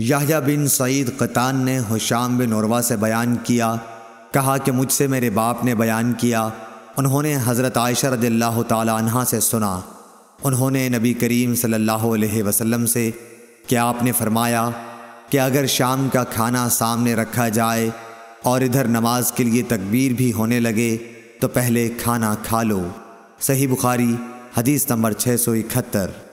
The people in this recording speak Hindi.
याहिया बिन सईद कतान ने हुशाम बिन उरवा से बयान किया कहा कि मुझसे मेरे बाप ने बयान किया उन्होंने हज़रत आयशा रदिल्ला तहा से सुना उन्होंने नबी करीम सल्लल्लाहु अलैहि वसल्लम से कि आपने फरमाया कि अगर शाम का खाना सामने रखा जाए और इधर नमाज के लिए तकबीर भी होने लगे तो पहले खाना खा लो सही बुखारी हदीस नंबर छः सौ इकहत्तर